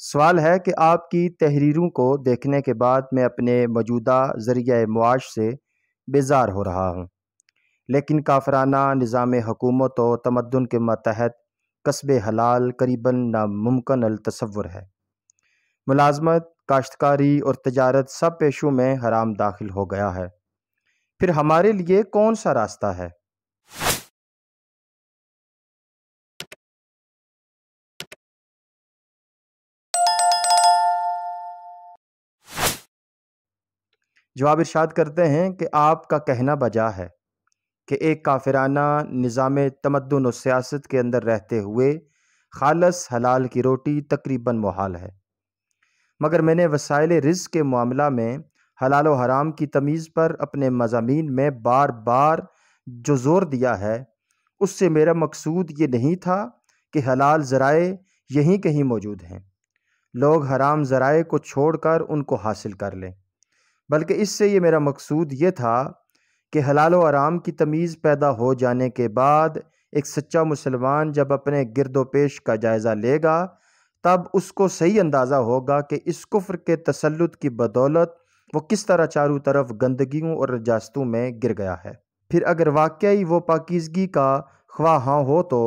सवाल है कि आपकी तहरीरों को देखने के बाद मैं अपने मौजूदा जरिया मुआश से बेजार हो रहा हूँ लेकिन काफराना निज़ाम हकूमत और तमदन के मतहत कस्ब हलाल करीबन नामुमकन अलतसवर है मुलाजमत काश्तकारी और तजारत सब पेशों में हराम दाखिल हो गया है फिर हमारे लिए कौन सा रास्ता है जवाब आप इरशाद करते हैं कि आपका कहना बजा है कि एक काफिराना निज़ाम तमदन और सियासत के अंदर रहते हुए खालस हलाल की रोटी तकरीबन महाल है मगर मैंने वसाइल रिज के मामला में हलाल व हराम की तमीज़ पर अपने मजामी में बार बार जो ज़ोर दिया है उससे मेरा मकसूद ये नहीं था कि हलाल ज़राए यहीं कहीं मौजूद हैं लोग हराम ज़राए को छोड़कर उनको हासिल कर लें बल्कि इससे ये मेरा मकसूद ये था कि हलाल व आराम की तमीज़ पैदा हो जाने के बाद एक सच्चा मुसलमान जब अपने गिरदो पेश का जायज़ा लेगा तब उसको सही अंदाज़ा होगा कि इस कुफ्र के तसलुत की बदौलत वो किस तरह चारों तरफ गंदगियों और रजास्तों में गिर गया है फिर अगर वाकई वो पाकिजगी का ख्वाह हाँ हो तो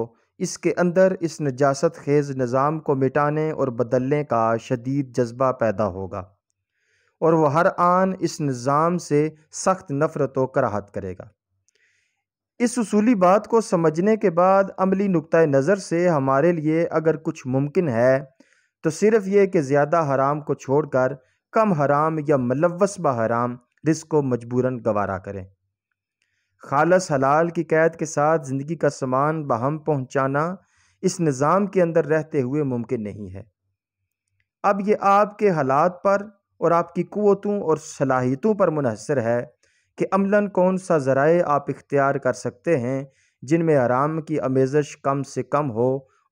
इसके अंदर इस नजास्त खेज़ निज़ाम को मिटाने और बदलने का शदीद जज्बा पैदा होगा और वह हर आन इस निज़ाम से सख्त नफरत व कराहत करेगा इस उसूली बात को समझने के बाद अमली नुक़ नज़र से हमारे लिए अगर कुछ मुमकिन है तो सिर्फ ये कि ज़्यादा हराम को छोड़कर कम हराम या मलवस ब हराम रिस्क को मजबूरन गवारा करें खालस हलाल की कैद के साथ ज़िंदगी का सामान बहम पहुँचाना इस निज़ाम के अंदर रहते हुए मुमकिन नहीं है अब ये आपके हालात पर और आपकी क़वतों और सलाहियतों पर मुनहसर है कि अमला कौन सा ज़रा आप इख्तियार कर सकते हैं जिनमें आराम की आमेजश कम से कम हो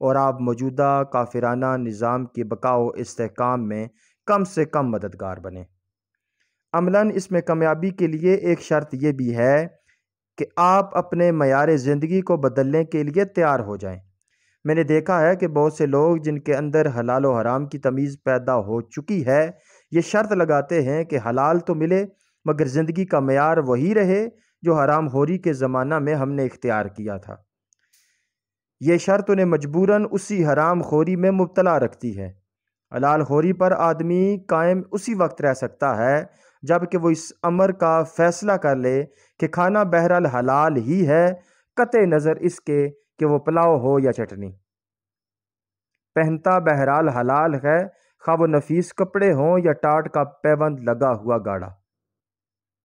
और आप मौजूदा काफिराना निज़ाम के बकाओ इसकाम में कम से कम मददगार बने अमला इसमें कामयाबी के लिए एक शर्त यह भी है कि आप अपने मैार ज़िंदगी को बदलने के लिए तैयार हो जाएँ मैंने देखा है कि बहुत से लोग जिनके अंदर हलाल और हराम की तमीज़ पैदा हो चुकी है ये शर्त लगाते हैं कि हलाल तो मिले मगर ज़िंदगी का मैार वही रहे जो हराम होरी के ज़माना में हमने इख्तियार किया था ये शर्त उन्हें मजबूरन उसी हराम खोरी में मुबतला रखती है हलाल खोरी पर आदमी कायम उसी वक्त रह सकता है जबकि वो इस अमर का फ़ैसला कर ले कि खाना बहरहाल हलाल ही है कत नज़र इसके कि वो पुलाव हो या चटनी पहनता बहरहाल हलाल है खब नफीस कपड़े हों या टाट का पैबंद लगा हुआ गाढ़ा